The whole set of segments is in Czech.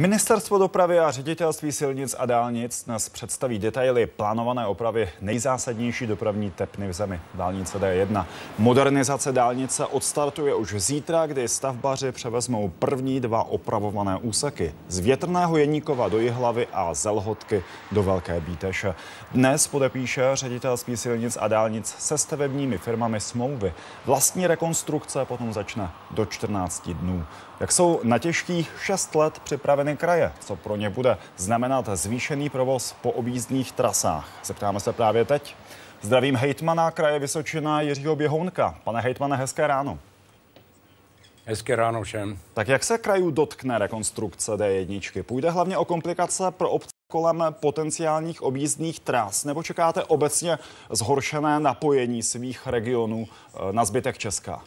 Ministerstvo dopravy a ředitelství silnic a dálnic dnes představí detaily plánované opravy nejzásadnější dopravní tepny v zemi, dálnice D1. Modernizace dálnice odstartuje už zítra, kdy stavbaři převezmou první dva opravované úseky z Větrného Jeníkova do Jihlavy a z Lhotky do Velké Bíteše. Dnes podepíše ředitelství silnic a dálnic se stavebními firmami smlouvy. Vlastní rekonstrukce potom začne do 14 dnů. Jak jsou na těžkých 6 let připraveni strany kraje, co pro ně bude znamenat zvýšený provoz po objízdných trasách. Zeptáme se právě teď. Zdravím hejtmana kraje Vysočina Jiřího Běhounka. Pane hejtmane, hezké ráno. Hezké ráno všem. Tak jak se krajů dotkne rekonstrukce D1? Půjde hlavně o komplikace pro obce kolem potenciálních objízdných tras, nebo čekáte obecně zhoršené napojení svých regionů eh, na zbytek Česka?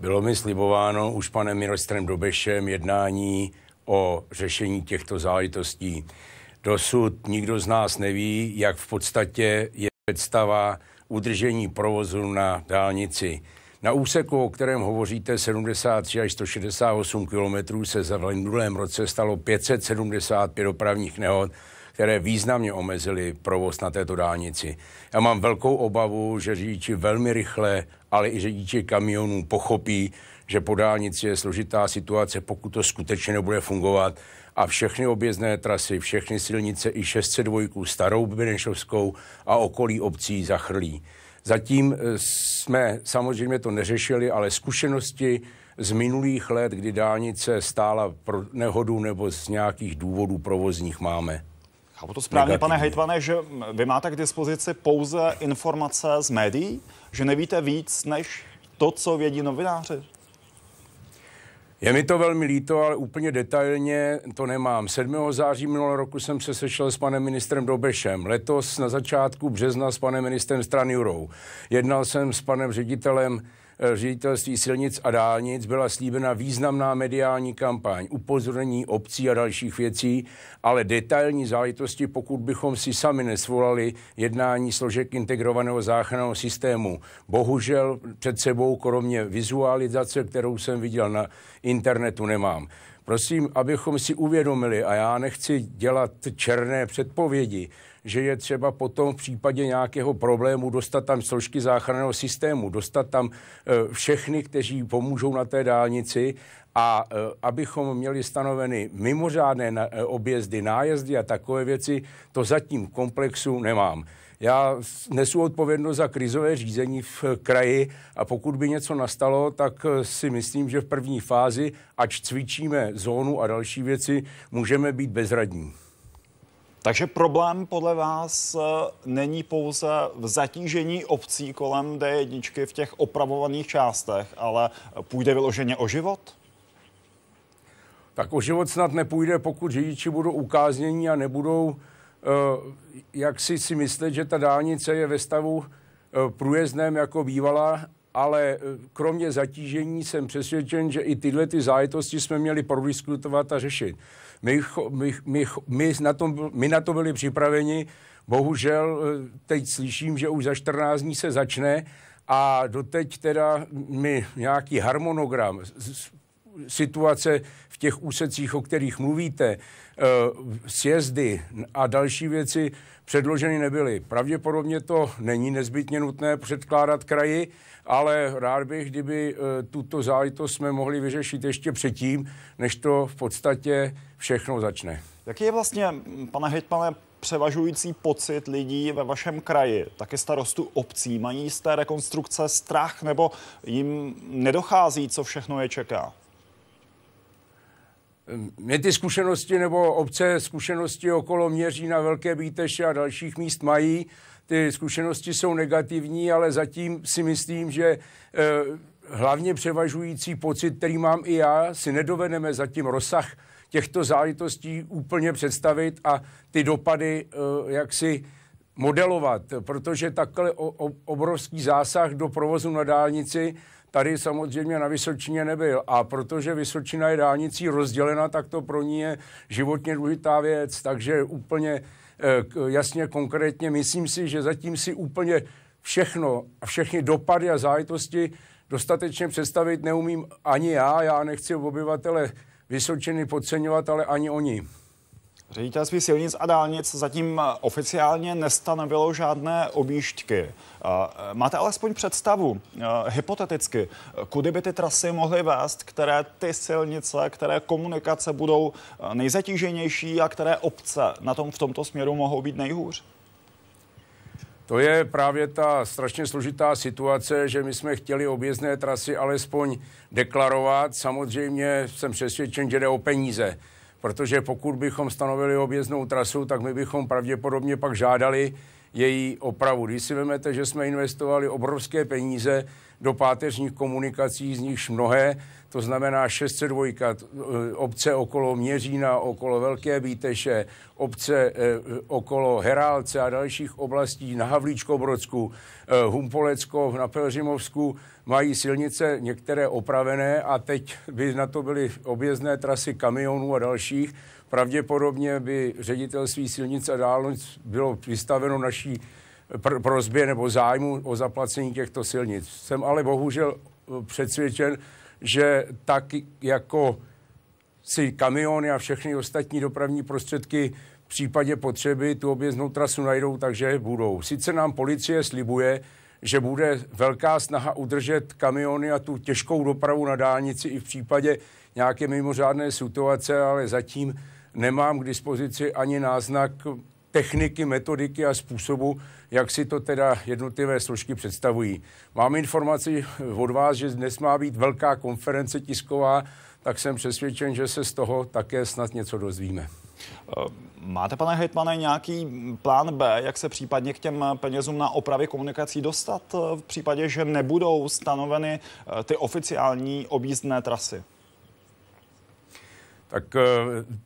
Bylo mi slibováno už panem ministrem Dobešem jednání o řešení těchto záležitostí. Dosud nikdo z nás neví, jak v podstatě je představa udržení provozu na dálnici. Na úseku, o kterém hovoříte, 73 až 168 km, se v minulém roce stalo 575 dopravních nehod které významně omezily provoz na této dálnici. Já mám velkou obavu, že řidiči velmi rychle, ale i řidiči kamionů pochopí, že po dálnici je složitá situace, pokud to skutečně nebude fungovat a všechny objezdné trasy, všechny silnice i 602, starou Benešovskou a okolí obcí zachrlí. Zatím eh, jsme samozřejmě to neřešili, ale zkušenosti z minulých let, kdy dálnice stála pro nehodu nebo z nějakých důvodů provozních máme. Chápu to správně, negativní. pane Hejtvane, že vy máte k dispozici pouze informace z médií, že nevíte víc než to, co vědí novináři? Je mi to velmi líto, ale úplně detailně to nemám. 7. září minulého roku jsem se sešel s panem ministrem Dobešem. Letos na začátku března s panem ministrem Stranjurou. Jednal jsem s panem ředitelem Eh, ředitelství silnic a dálnic byla slíbena významná mediální kampaň, upozornění obcí a dalších věcí, ale detailní záležitosti, pokud bychom si sami nesvolali jednání složek integrovaného záchranného systému. Bohužel před sebou, kromě vizualizace, kterou jsem viděl na internetu, nemám. Prosím, abychom si uvědomili, a já nechci dělat černé předpovědi, že je třeba potom v případě nějakého problému dostat tam složky záchranného systému, dostat tam e, všechny, kteří pomůžou na té dálnici a e, abychom měli stanoveny mimořádné e, objezdy, nájezdy a takové věci, to zatím v komplexu nemám. Já nesu odpovědnost za krizové řízení v kraji a pokud by něco nastalo, tak si myslím, že v první fázi, ač cvičíme zónu a další věci, můžeme být bezradní. Takže problém podle vás eh, není pouze v zatížení obcí kolem D1 v těch opravovaných částech, ale půjde vyloženě o život? Tak o život snad nepůjde, pokud řidiči budou ukáznění a nebudou eh, jak si si myslet, že ta dálnice je ve stavu eh, průjezdném jako bývala ale eh, kromě zatížení jsem přesvědčen, že i tyhle ty zájetosti jsme měli prodiskutovat a řešit. My, my, my, my, na, tom, my na to byli připraveni, bohužel eh, teď slyším, že už za 14 dní se začne a doteď teda mi nějaký harmonogram situace v těch úsecích, o kterých mluvíte, eh, sjezdy a další věci předloženy nebyly. Pravděpodobně to není nezbytně nutné předkládat kraji, ale rád bych, kdyby eh, tuto záležitost jsme mohli vyřešit ještě předtím, než to v podstatě všechno začne. Jaký je vlastně, pane hejtmane, převažující pocit lidí ve vašem kraji, taky starostu obcí? Mají z té rekonstrukce strach nebo jim nedochází, co všechno je čeká? Mě ty zkušenosti nebo obce zkušenosti okolo měří na Velké Bíteše a dalších míst mají. Ty zkušenosti jsou negativní, ale zatím si myslím, že eh, hlavně převažující pocit, který mám i já, si nedovedeme zatím rozsah těchto záležitostí úplně představit a ty dopady, eh, jak si modelovat, protože takhle obrovský zásah do provozu na dálnici tady samozřejmě na Vysočině nebyl. A protože Vysočina je dálnicí rozdělena, tak to pro ní je životně důležitá věc. Takže úplně eh, jasně, konkrétně, myslím si, že zatím si úplně všechno a všechny dopady a zájitosti dostatečně představit neumím ani já. Já nechci obyvatele Vysočiny podceňovat, ale ani oni. Ředitelství silnic a dálnic zatím eh, oficiálně nestanovilo žádné objížďky. Eh, máte alespoň představu, eh, hypoteticky, kudy by ty trasy mohly vést, které ty silnice, které komunikace budou nejzatíženější a které obce na tom v tomto směru mohou být nejhůř? To je právě ta strašně složitá situace, že my jsme chtěli objezdné trasy alespoň deklarovat. Samozřejmě jsem přesvědčen, že jde o peníze protože pokud bychom stanovili objezdnou trasu, tak my bychom pravděpodobně pak žádali její opravu. Když si vezmete, že jsme investovali obrovské peníze do páteřních komunikací, z nichž mnohé, to znamená 602, eh, obce okolo Měřína, okolo Velké Bíteše, obce eh, okolo Herálce a dalších oblastí na Brodsku, eh, Humpolecko, na Pelřimovsku, mají silnice některé opravené a teď by na to byly objezdné trasy kamionů a dalších, Pravděpodobně by ředitelství silnic a dálnic bylo vystaveno naší pr- prozbě nebo zájmu o zaplacení těchto silnic. Jsem ale bohužel e, přesvědčen, že tak jako si kamiony a všechny ostatní dopravní prostředky v případě potřeby tu objezdnou trasu najdou, takže budou. Sice nám policie slibuje, že bude velká snaha udržet kamiony a tu těžkou dopravu na dálnici i v případě nějaké mimořádné situace, ale zatím nemám k dispozici ani náznak techniky, metodiky a způsobu, jak si to teda jednotlivé složky představují. Mám informaci od vás, že dnes má být velká konference tisková, tak jsem přesvědčen, že se z toho také snad něco dozvíme. Eh, máte, pane hejtmane, nějaký plán B, jak se případně k těm penězům na opravy komunikací dostat eh, v případě, že nebudou stanoveny eh, ty oficiální objízdné trasy? Tak eh,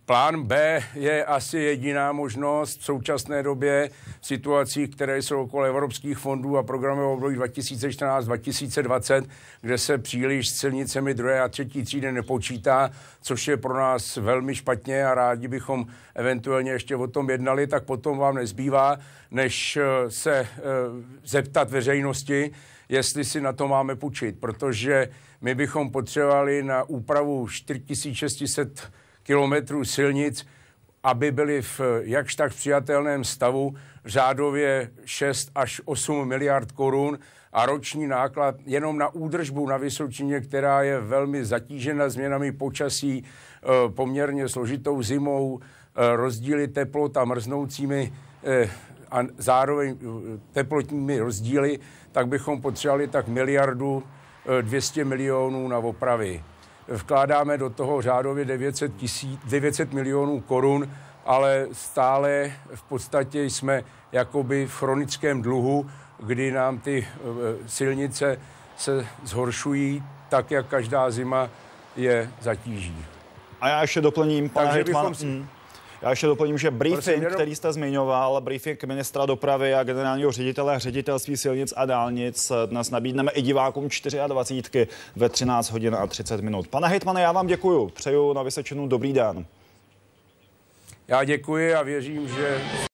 plán B je asi jediná možnost v současné době v situacích, které jsou okolo evropských fondů a v období 2014-2020, kde se příliš s silnicemi druhé a třetí třídy nepočítá, což je pro nás velmi špatně a rádi bychom eventuálně ještě o tom jednali, tak potom vám nezbývá, než eh, se eh, zeptat veřejnosti, jestli si na to máme půjčit, protože my bychom potřebovali na úpravu 4600 kilometrů silnic, aby byly v jakž tak přijatelném stavu řádově 6 až 8 miliard korun a roční náklad jenom na údržbu na Vysočině, která je velmi zatížena změnami počasí, e, poměrně složitou zimou, e, rozdíly teplot a mrznoucími e, a zároveň eh, teplotními rozdíly, tak bychom potřebovali tak miliardu 200 eh, milionů na opravy. Vkládáme do toho řádově 900, tisíc, 900 milionů korun, ale stále v podstatě jsme jakoby v chronickém dluhu, kdy nám ty eh, silnice se zhoršují tak, jak každá zima je zatíží. A já ještě doplním, pane Takže bychom, si, hm. Já ještě doplním, že briefing, Prosím, který jste zmiňoval, briefing ministra dopravy a generálního ředitele ředitelství silnic a dálnic dnes nabídneme i divákům 24 ve 13 hodin a 30 minut. Pane hejtmane, já vám děkuji. Přeju na Vysečinu dobrý den. Já děkuji a věřím, že...